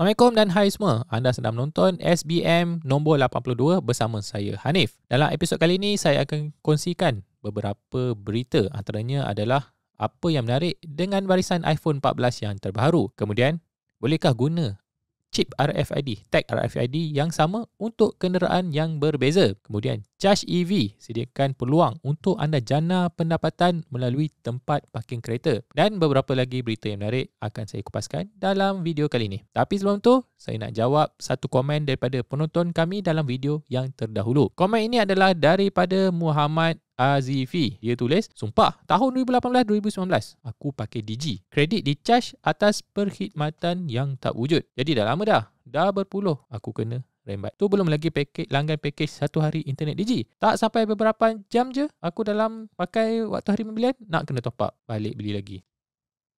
Assalamualaikum dan hai semua. Anda sedang menonton SBM nombor 82 bersama saya Hanif. Dalam episod kali ini saya akan kongsikan beberapa berita antaranya adalah apa yang menarik dengan barisan iPhone 14 yang terbaru. Kemudian, bolehkah guna chip RFID, tag RFID yang sama untuk kenderaan yang berbeza? Kemudian, Charge EV sediakan peluang untuk anda jana pendapatan melalui tempat parking kereta. Dan beberapa lagi berita yang menarik akan saya kupaskan dalam video kali ini. Tapi sebelum tu, saya nak jawab satu komen daripada penonton kami dalam video yang terdahulu. Komen ini adalah daripada Muhammad Azifi. Dia tulis, Sumpah, tahun 2018-2019, aku pakai DG Kredit di charge atas perkhidmatan yang tak wujud. Jadi dah lama dah. Dah berpuluh aku kena lambat. Tu belum lagi paket langgan paket satu hari internet Digi. Tak sampai beberapa jam je aku dalam pakai waktu hari pembelian nak kena top up balik beli lagi.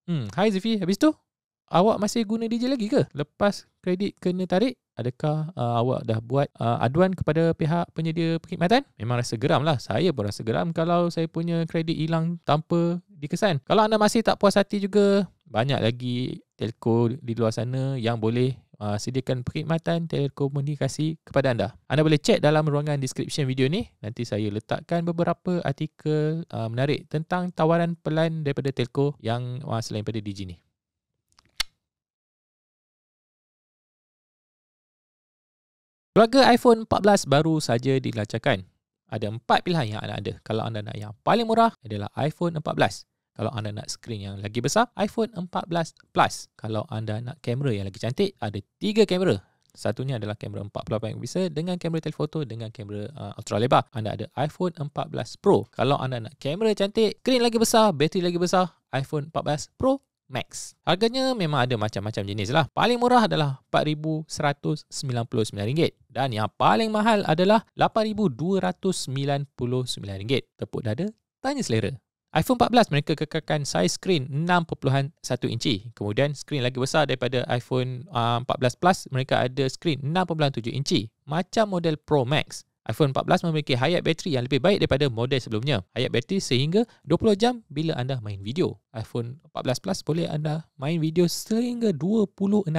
Hmm, hai Zifi, habis tu awak masih guna Digi lagi ke? Lepas kredit kena tarik Adakah uh, awak dah buat uh, aduan kepada pihak penyedia perkhidmatan? Memang rasa geram lah. Saya pun rasa geram kalau saya punya kredit hilang tanpa dikesan. Kalau anda masih tak puas hati juga, banyak lagi telco di luar sana yang boleh uh, sediakan perkhidmatan telekomunikasi kepada anda. Anda boleh cek dalam ruangan description video ni. Nanti saya letakkan beberapa artikel uh, menarik tentang tawaran pelan daripada telco yang uh, selain daripada Digi ni. Keluarga iPhone 14 baru saja dilancarkan. Ada empat pilihan yang anda ada. Kalau anda nak yang paling murah adalah iPhone 14 kalau anda nak skrin yang lagi besar, iPhone 14 Plus. Kalau anda nak kamera yang lagi cantik, ada tiga kamera. Satunya adalah kamera 48 megapixel dengan kamera telephoto dengan kamera uh, ultra lebar. Anda ada iPhone 14 Pro. Kalau anda nak kamera cantik, skrin lagi besar, bateri lagi besar, iPhone 14 Pro Max. Harganya memang ada macam-macam jenis lah. Paling murah adalah RM4,199 dan yang paling mahal adalah RM8,299. Tepuk dada, tanya selera iPhone 14 mereka kekalkan size screen 6.1 inci. Kemudian screen lagi besar daripada iPhone 14 uh, Plus mereka ada screen 6.7 inci. Macam model Pro Max, iPhone 14 memiliki hayat bateri yang lebih baik daripada model sebelumnya. Hayat bateri sehingga 20 jam bila anda main video. iPhone 14 Plus boleh anda main video sehingga 26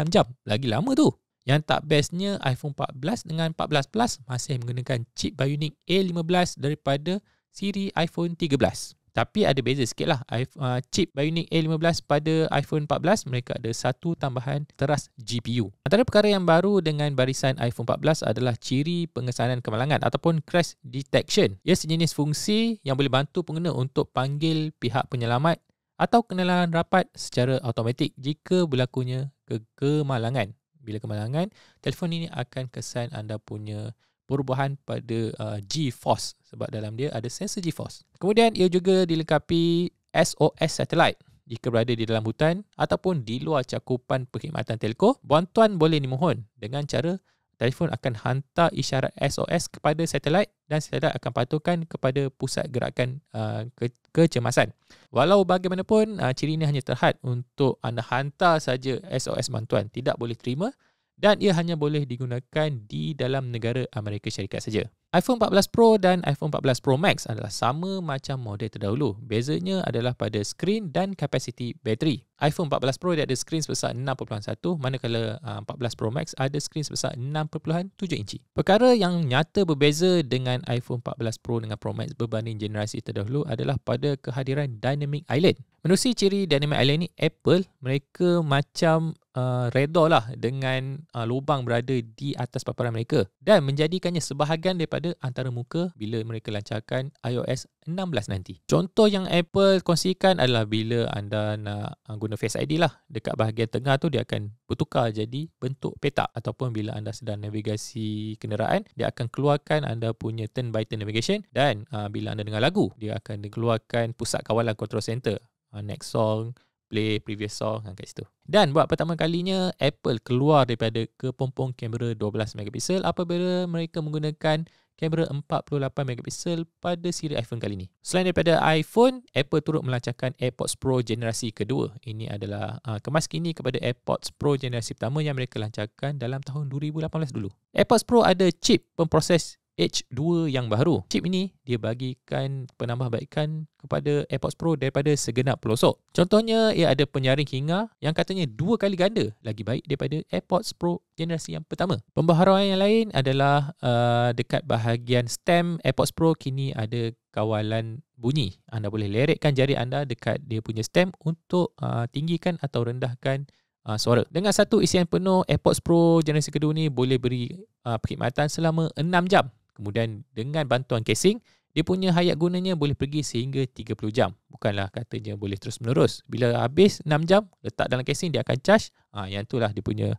jam. Lagi lama tu. Yang tak bestnya iPhone 14 dengan 14 Plus masih menggunakan chip bionic A15 daripada siri iPhone 13. Tapi ada beza sikit lah. I, uh, chip Bionic A15 pada iPhone 14, mereka ada satu tambahan teras GPU. Antara perkara yang baru dengan barisan iPhone 14 adalah ciri pengesanan kemalangan ataupun crash detection. Ia sejenis fungsi yang boleh bantu pengguna untuk panggil pihak penyelamat atau kenalan rapat secara automatik jika berlakunya kekemalangan. Bila kemalangan, telefon ini akan kesan anda punya perubahan pada uh, G-force sebab dalam dia ada sensor G-force. Kemudian ia juga dilengkapi SOS satellite jika berada di dalam hutan ataupun di luar cakupan perkhidmatan telco, bantuan boleh dimohon dengan cara telefon akan hantar isyarat SOS kepada satelit dan satelit akan patuhkan kepada pusat gerakan uh, ke- kecemasan. Walau bagaimanapun, uh, ciri ini hanya terhad untuk anda hantar saja SOS bantuan. Tidak boleh terima dan ia hanya boleh digunakan di dalam negara Amerika Syarikat saja iPhone 14 Pro dan iPhone 14 Pro Max adalah sama macam model terdahulu. Bezanya adalah pada skrin dan kapasiti bateri. iPhone 14 Pro dia ada skrin sebesar 6.1 manakala 14 ah, Pro Max ada skrin sebesar 6.7 inci. Perkara yang nyata berbeza dengan iPhone 14 Pro dengan Pro Max berbanding generasi terdahulu adalah pada kehadiran Dynamic Island. Menerusi ciri Dynamic Island ni, Apple, mereka macam uh, ah, redor lah dengan uh, lubang berada di atas paparan mereka dan menjadikannya sebahagian daripada pada antara muka bila mereka lancarkan iOS 16 nanti. Contoh yang Apple kongsikan adalah bila anda nak ah, guna Face ID lah. Dekat bahagian tengah tu dia akan bertukar jadi bentuk petak ataupun bila anda sedang navigasi kenderaan, dia akan keluarkan anda punya turn by turn navigation dan uh, bila anda dengar lagu, dia akan keluarkan pusat kawalan control center. Uh, next song, play previous song kat situ. Dan buat pertama kalinya Apple keluar daripada kepompong kamera 12 megapiksel apabila mereka menggunakan kamera 48 megapiksel pada siri iPhone kali ini. Selain daripada iPhone, Apple turut melancarkan AirPods Pro generasi kedua. Ini adalah uh, kemas kini kepada AirPods Pro generasi pertama yang mereka lancarkan dalam tahun 2018 dulu. AirPods Pro ada chip pemproses H2 yang baru. Chip ini dia bagikan penambahbaikan kepada AirPods Pro daripada segenap pelosok. Contohnya ia ada penyaring hingga yang katanya dua kali ganda lagi baik daripada AirPods Pro generasi yang pertama. Pembaharuan yang lain adalah uh, dekat bahagian stem AirPods Pro kini ada kawalan bunyi. Anda boleh leretkan jari anda dekat dia punya stem untuk uh, tinggikan atau rendahkan Uh, suara. Dengan satu isian penuh AirPods Pro generasi kedua ni boleh beri uh, perkhidmatan selama 6 jam Kemudian dengan bantuan casing, dia punya hayat gunanya boleh pergi sehingga 30 jam. Bukanlah katanya boleh terus menerus. Bila habis 6 jam, letak dalam casing, dia akan charge. Ha, yang itulah dia punya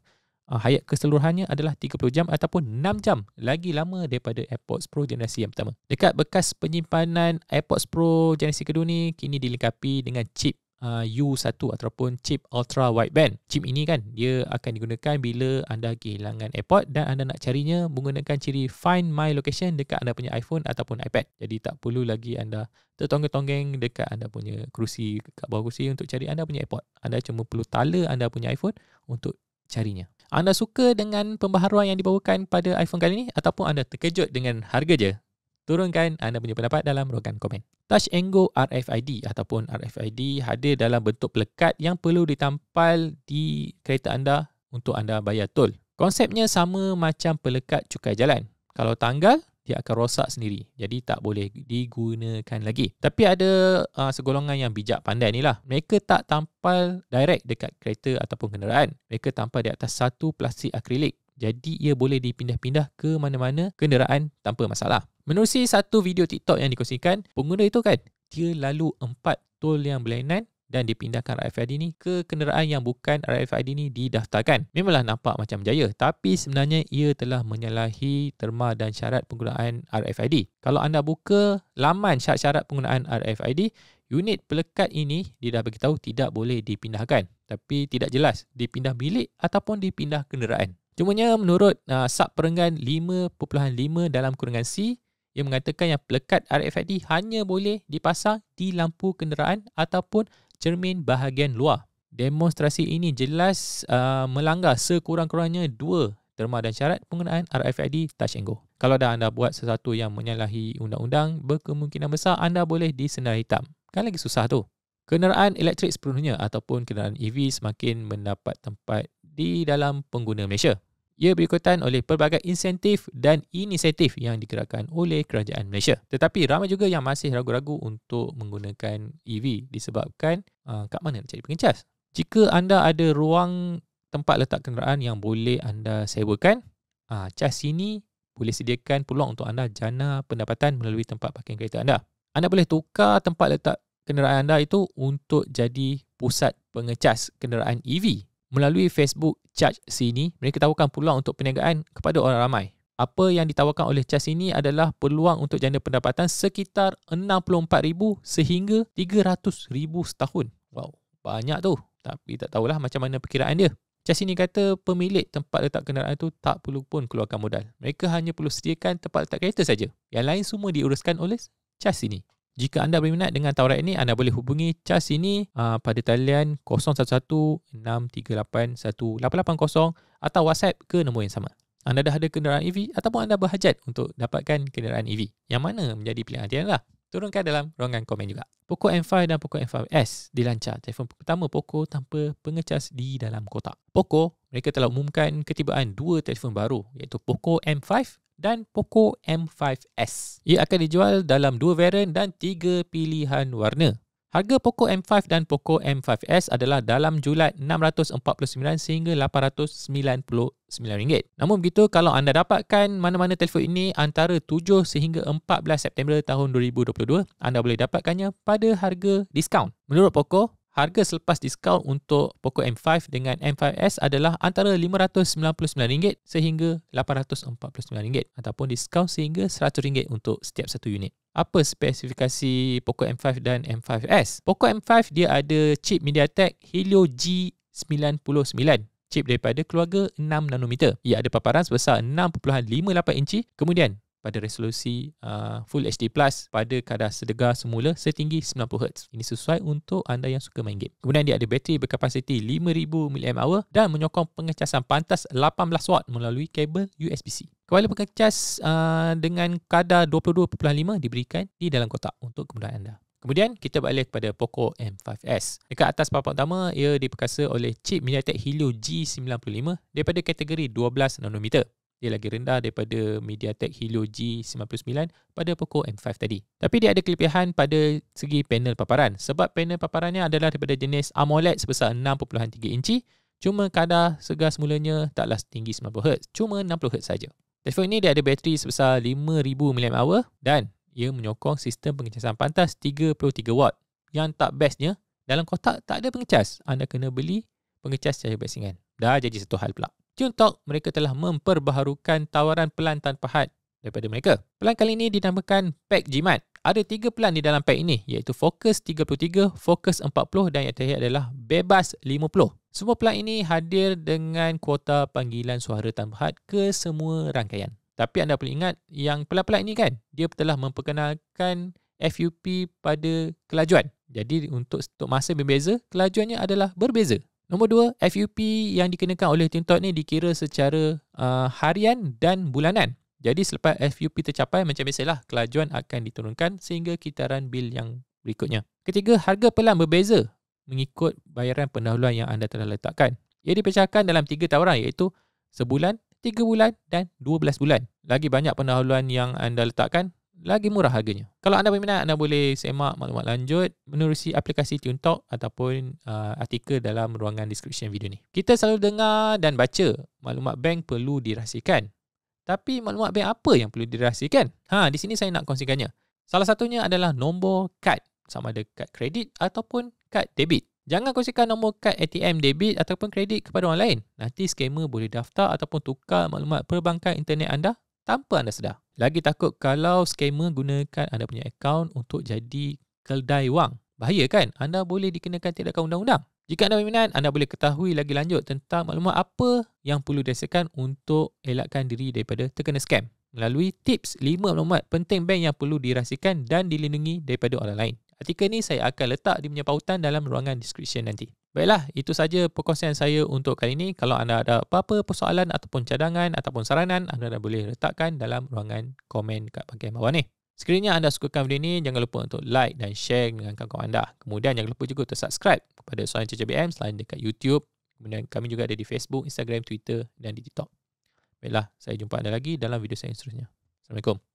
ha, hayat keseluruhannya adalah 30 jam ataupun 6 jam. Lagi lama daripada AirPods Pro generasi yang pertama. Dekat bekas penyimpanan AirPods Pro generasi kedua ni, kini dilengkapi dengan chip U1 uh, ataupun chip ultra wideband. Chip ini kan dia akan digunakan bila anda kehilangan AirPod dan anda nak carinya menggunakan ciri Find My Location dekat anda punya iPhone ataupun iPad. Jadi tak perlu lagi anda tertonggeng-tonggeng dekat anda punya kerusi kat bawah kerusi untuk cari anda punya AirPod. Anda cuma perlu tala anda punya iPhone untuk carinya. Anda suka dengan pembaharuan yang dibawakan pada iPhone kali ini ataupun anda terkejut dengan harga je? Turunkan anda punya pendapat dalam ruangan komen. Touch and Go RFID ataupun RFID hadir dalam bentuk pelekat yang perlu ditampal di kereta anda untuk anda bayar tol. Konsepnya sama macam pelekat cukai jalan. Kalau tanggal, dia akan rosak sendiri. Jadi tak boleh digunakan lagi. Tapi ada uh, segolongan yang bijak pandai ni lah. Mereka tak tampal direct dekat kereta ataupun kenderaan. Mereka tampal di atas satu plastik akrilik. Jadi ia boleh dipindah-pindah ke mana-mana kenderaan tanpa masalah. Menerusi satu video TikTok yang dikongsikan, pengguna itu kan, dia lalu empat tol yang berlainan dan dipindahkan RFID ni ke kenderaan yang bukan RFID ni didaftarkan. Memanglah nampak macam jaya tapi sebenarnya ia telah menyalahi terma dan syarat penggunaan RFID. Kalau anda buka laman syarat-syarat penggunaan RFID, unit pelekat ini dia dah beritahu tidak boleh dipindahkan. Tapi tidak jelas dipindah bilik ataupun dipindah kenderaan. Cumanya menurut uh, sub perenggan 5.5 dalam kurungan C, ia mengatakan yang pelekat RFID hanya boleh dipasang di lampu kenderaan ataupun cermin bahagian luar. Demonstrasi ini jelas uh, melanggar sekurang-kurangnya dua terma dan syarat penggunaan RFID Touch and Go. Kalau dah anda buat sesuatu yang menyalahi undang-undang, berkemungkinan besar anda boleh disenarai hitam. Kan lagi susah tu. Kenderaan elektrik sepenuhnya ataupun kenderaan EV semakin mendapat tempat di dalam pengguna Malaysia ia berikutan oleh pelbagai insentif dan inisiatif yang digerakkan oleh kerajaan Malaysia. Tetapi ramai juga yang masih ragu-ragu untuk menggunakan EV disebabkan uh, kat mana nak cari pengecas. Jika anda ada ruang tempat letak kenderaan yang boleh anda sewakan, uh, cas ini boleh sediakan peluang untuk anda jana pendapatan melalui tempat parking kereta anda. Anda boleh tukar tempat letak kenderaan anda itu untuk jadi pusat pengecas kenderaan EV melalui Facebook Charge Sini, mereka tawarkan peluang untuk perniagaan kepada orang ramai. Apa yang ditawarkan oleh Charge Sini adalah peluang untuk jana pendapatan sekitar RM64,000 sehingga RM300,000 setahun. Wow, banyak tu. Tapi tak tahulah macam mana perkiraan dia. Charge Sini kata pemilik tempat letak kenderaan itu tak perlu pun keluarkan modal. Mereka hanya perlu sediakan tempat letak kereta saja. Yang lain semua diuruskan oleh Charge Sini. Jika anda berminat dengan tawaran ini, anda boleh hubungi CAS ini uh, pada talian 011-638-1880 atau WhatsApp ke nombor yang sama. Anda dah ada kenderaan EV ataupun anda berhajat untuk dapatkan kenderaan EV. Yang mana menjadi pilihan hati anda? Turunkan dalam ruangan komen juga. Poco M5 dan Poco M5S dilancar telefon pertama Poco tanpa pengecas di dalam kotak. Poco, mereka telah umumkan ketibaan dua telefon baru iaitu Poco M5 dan Poco M5S. Ia akan dijual dalam dua varian dan tiga pilihan warna. Harga Poco M5 dan Poco M5S adalah dalam julat RM649 sehingga RM899. Namun begitu, kalau anda dapatkan mana-mana telefon ini antara 7 sehingga 14 September tahun 2022, anda boleh dapatkannya pada harga diskaun. Menurut Poco, Harga selepas diskaun untuk Poco M5 dengan M5S adalah antara RM599 sehingga RM849 ataupun diskaun sehingga RM100 untuk setiap satu unit. Apa spesifikasi Poco M5 dan M5S? Poco M5 dia ada chip MediaTek Helio G99 chip daripada keluarga 6 nanometer. Ia ada paparan sebesar 6.58 inci. Kemudian, pada resolusi uh, Full HD Plus pada kadar sedegar semula setinggi 90Hz. Ini sesuai untuk anda yang suka main game. Kemudian dia ada bateri berkapasiti 5000mAh dan menyokong pengecasan pantas 18W melalui kabel USB-C. Kepala pengecas uh, dengan kadar 22.5 diberikan di dalam kotak untuk kemudahan anda. Kemudian kita beralih kepada Poco M5s. Dekat atas papan utama ia diperkasa oleh chip MediaTek Helio G95 daripada kategori 12 nanometer dia lagi rendah daripada MediaTek Helio G99 pada Poco M5 tadi. Tapi dia ada kelebihan pada segi panel paparan sebab panel paparannya adalah daripada jenis AMOLED sebesar 6.3 inci cuma kadar segar semulanya taklah setinggi 90Hz, cuma 60Hz saja. Telefon ini dia ada bateri sebesar 5000 mAh dan ia menyokong sistem pengecasan pantas 33W. Yang tak bestnya, dalam kotak tak ada pengecas. Anda kena beli pengecas secara basingan. Dah jadi satu hal pula. Juntok mereka telah memperbaharukan tawaran pelan tanpa had daripada mereka. Pelan kali ini dinamakan Pack Jimat. Ada tiga pelan di dalam pack ini iaitu Focus 33, Focus 40 dan yang terakhir adalah Bebas 50. Semua pelan ini hadir dengan kuota panggilan suara tanpa had ke semua rangkaian. Tapi anda perlu ingat yang pelan-pelan ini kan, dia telah memperkenalkan FUP pada kelajuan. Jadi untuk untuk masa berbeza, kelajuannya adalah berbeza. Nombor dua, FUP yang dikenakan oleh Tintot ni dikira secara uh, harian dan bulanan. Jadi selepas FUP tercapai, macam biasalah, kelajuan akan diturunkan sehingga kitaran bil yang berikutnya. Ketiga, harga pelan berbeza mengikut bayaran pendahuluan yang anda telah letakkan. Ia dipecahkan dalam tiga tawaran iaitu sebulan, tiga bulan dan dua belas bulan. Lagi banyak pendahuluan yang anda letakkan, lagi murah harganya. Kalau anda berminat, anda boleh semak maklumat lanjut menerusi aplikasi TuneTalk ataupun uh, artikel dalam ruangan description video ni. Kita selalu dengar dan baca maklumat bank perlu dirahsiakan. Tapi maklumat bank apa yang perlu dirahsiakan? Ha, di sini saya nak kongsikannya. Salah satunya adalah nombor kad sama ada kad kredit ataupun kad debit. Jangan kongsikan nombor kad ATM debit ataupun kredit kepada orang lain. Nanti skamer boleh daftar ataupun tukar maklumat perbankan internet anda tanpa anda sedar. Lagi takut kalau scammer gunakan anda punya account untuk jadi keldai wang. Bahaya kan? Anda boleh dikenakan tindakan undang-undang. Jika anda berminat, anda boleh ketahui lagi lanjut tentang maklumat apa yang perlu dirasakan untuk elakkan diri daripada terkena scam melalui tips 5 maklumat penting bank yang perlu dirahsiakan dan dilindungi daripada orang lain. Artikel ni saya akan letak di punya pautan dalam ruangan description nanti. Baiklah, itu saja perkongsian saya untuk kali ini. Kalau anda ada apa-apa persoalan ataupun cadangan ataupun saranan, anda dah boleh letakkan dalam ruangan komen kat bahagian bawah ni. Sekiranya anda sukakan video ini, jangan lupa untuk like dan share dengan kawan-kawan anda. Kemudian jangan lupa juga untuk subscribe kepada Soalan Cerja BM selain dekat YouTube. Kemudian kami juga ada di Facebook, Instagram, Twitter dan di TikTok. Baiklah, saya jumpa anda lagi dalam video saya seterusnya. Assalamualaikum.